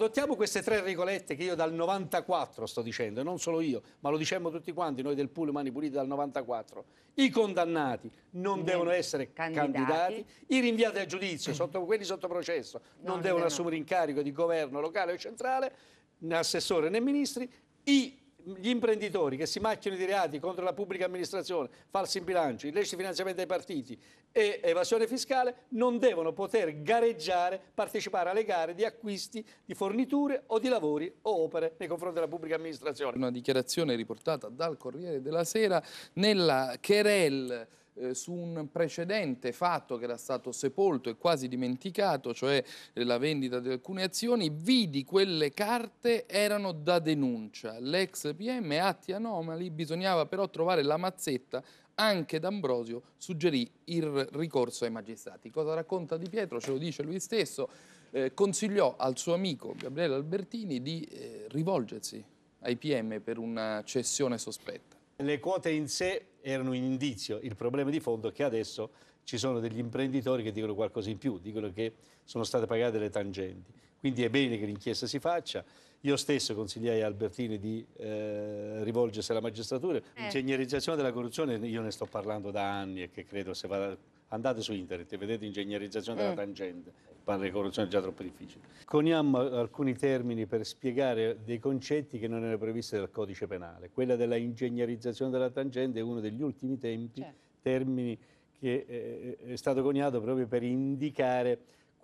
adottiamo queste tre regolette che io dal 94 sto dicendo, e non solo io, ma lo diciamo tutti quanti, noi del Pool Mani Pulite dal 94. I condannati non devono essere candidati. candidati. i rinviati a giudizio, sotto, quelli sotto processo, non, non devono no. assumere incarico di governo locale o centrale, né assessore né ministri, i gli imprenditori che si macchiano di reati contro la pubblica amministrazione, falsi in bilancio, illeciti finanziamenti ai partiti e evasione fiscale non devono poter gareggiare, partecipare alle gare di acquisti di forniture o di lavori o opere nei confronti della pubblica amministrazione. Una dichiarazione riportata dal Corriere della Sera nella querelle eh, su un precedente fatto che era stato sepolto e quasi dimenticato, cioè eh, la vendita di alcune azioni, vidi quelle carte erano da denuncia. L'ex PM atti anomali, bisognava però trovare la mazzetta anche D'Ambrosio suggerì il ricorso ai magistrati. Cosa racconta Di Pietro? Ce lo dice lui stesso. Eh, consigliò al suo amico Gabriele Albertini di eh, rivolgersi ai PM per una cessione sospetta le quote in sé erano un indizio, il problema di fondo è che adesso ci sono degli imprenditori che dicono qualcosa in più, dicono che sono state pagate le tangenti. Quindi è bene che l'inchiesta si faccia. Io stesso consigliai a Albertini di eh, rivolgersi alla magistratura. Eh. L'ingegnerizzazione della corruzione, io ne sto parlando da anni e che credo se vada andate su internet e vedete ingegnerizzazione della mm. tangente, parla di corruzione è già troppo difficile. Coniamo alcuni termini per spiegare dei concetti che non erano previsti dal codice penale. Quella della ingegnerizzazione della tangente è uno degli ultimi tempi, certo. termini che eh, è stato coniato proprio per indicare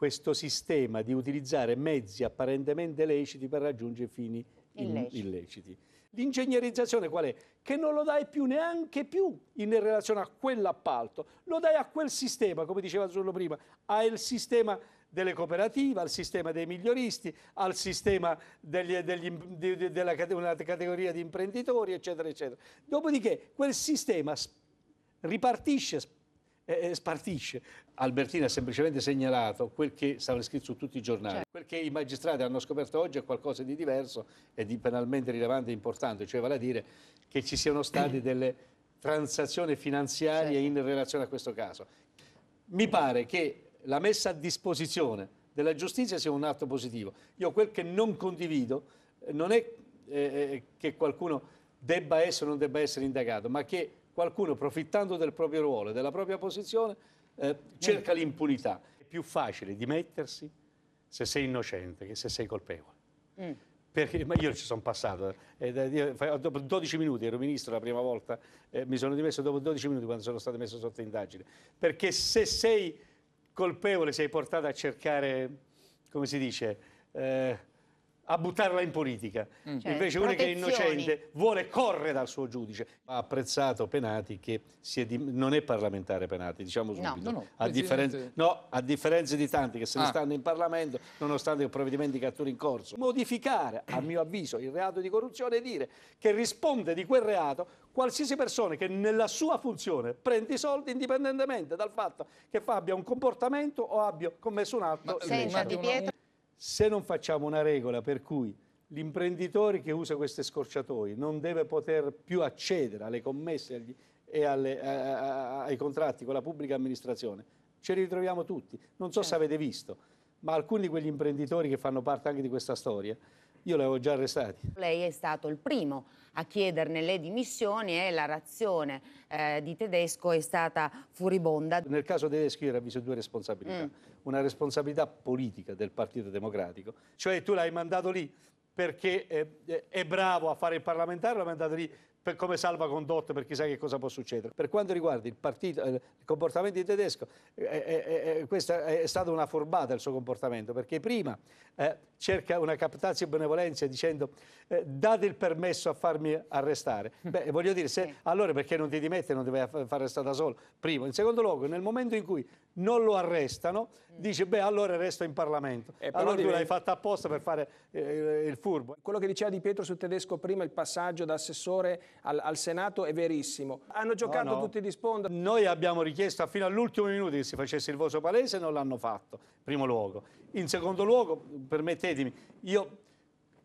questo sistema di utilizzare mezzi apparentemente leciti per raggiungere fini illeciti. illeciti. L'ingegnerizzazione qual è? Che non lo dai più neanche più in relazione a quell'appalto, lo dai a quel sistema, come diceva solo prima, al sistema delle cooperative, al sistema dei miglioristi, al sistema degli, degli, de, della una categoria di imprenditori, eccetera, eccetera. Dopodiché quel sistema ripartisce eh, spartisce. Albertini ha semplicemente segnalato quel che stava scritto su tutti i giornali. Certo. Quel che i magistrati hanno scoperto oggi è qualcosa di diverso e di penalmente rilevante e importante, cioè vale a dire che ci siano state delle transazioni finanziarie certo. in relazione a questo caso. Mi pare che la messa a disposizione della giustizia sia un atto positivo. Io quel che non condivido eh, non è eh, eh, che qualcuno debba essere o non debba essere indagato, ma che qualcuno profittando del proprio ruolo e della propria posizione eh, cerca eh. l'impunità. È più facile dimettersi se sei innocente che se sei colpevole. Mm. Perché, ma io ci sono passato, eh, dopo 12 minuti ero ministro la prima volta, eh, mi sono dimesso dopo 12 minuti quando sono stato messo sotto indagine, perché se sei colpevole sei portato a cercare, come si dice, eh, a buttarla in politica. Mm. Cioè, Invece uno che è innocente vuole correre dal suo giudice. Ha apprezzato Penati che è di... non è parlamentare Penati, diciamo subito. No, no, no. A, differen... no a differenza di tanti che se ne ah. stanno in Parlamento, nonostante i provvedimenti di cattura in corso. Modificare, a mio avviso, il reato di corruzione e dire che risponde di quel reato qualsiasi persona che nella sua funzione prende i soldi indipendentemente dal fatto che abbia un comportamento o abbia commesso un atto. Ma, senta, Di Pietro se non facciamo una regola per cui l'imprenditore che usa queste scorciatoie non deve poter più accedere alle commesse e alle, a, ai contratti con la pubblica amministrazione, ce li ritroviamo tutti. Non so certo. se avete visto, ma alcuni di quegli imprenditori che fanno parte anche di questa storia, io li avevo già arrestati. Lei è stato il primo a chiederne le dimissioni e la reazione eh, di Tedesco è stata furibonda. Nel caso Tedesco io ravviso due responsabilità. Mm una responsabilità politica del Partito Democratico, cioè tu l'hai mandato lì perché è, è, bravo a fare il parlamentare, l'hai mandato lì per, come salvacondotta per chissà che cosa può succedere. Per quanto riguarda il, partito, eh, il comportamento di Tedesco, eh, eh, eh, eh questa è stata una furbata il suo comportamento, perché prima eh, cerca una captazio benevolenza dicendo date il permesso a farmi arrestare. Mm. Beh, voglio dire, se, allora perché non ti dimette, non ti vai a fare arrestare da solo? Primo. In secondo luogo, nel momento in cui non lo arrestano, mm. dice beh allora resto in Parlamento. Eh, allora diventa... tu l'hai fatto apposta per fare eh, il furbo. Quello che diceva Di Pietro sul Tedesco prima, il passaggio da assessore al, al Senato è verissimo. Hanno giocato no, no. tutti di sponda. Noi abbiamo richiesto fino all'ultimo minuto che si facesse il voto palese e non l'hanno fatto, in primo luogo. In secondo luogo, permettetemi, io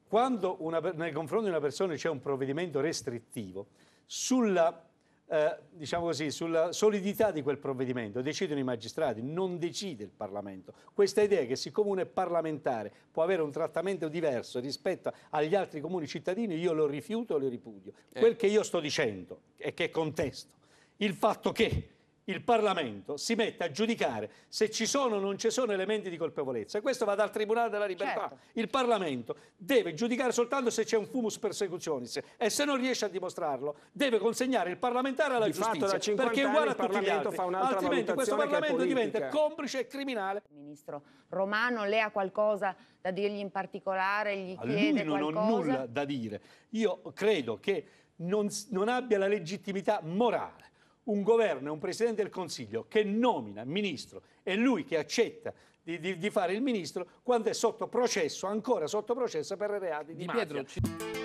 quando una, nei confronti di una persona c'è un provvedimento restrittivo, sulla eh, diciamo così, sulla solidità di quel provvedimento decidono i magistrati, non decide il Parlamento. Questa idea che siccome uno è parlamentare può avere un trattamento diverso rispetto agli altri comuni cittadini, io lo rifiuto e lo ripudio. Eh. Quel che io sto dicendo e che contesto, il fatto che il Parlamento si mette a giudicare se ci sono o non ci sono elementi di colpevolezza. Questo va dal Tribunale della Libertà. Certo. Il Parlamento deve giudicare soltanto se c'è un fumus persecutionis e se non riesce a dimostrarlo deve consegnare il parlamentare alla di giustizia fatto, perché è uguale a tutti gli altri. Altrimenti questo Parlamento diventa complice e criminale. Ministro Romano, lei ha qualcosa da dirgli in particolare? Gli a chiede lui non ho nulla da dire. Io credo che non, non abbia la legittimità morale un governo e un Presidente del Consiglio che nomina ministro e lui che accetta di, di, di, fare il ministro quando è sotto processo, ancora sotto processo per reati di, di mafia. Pietro.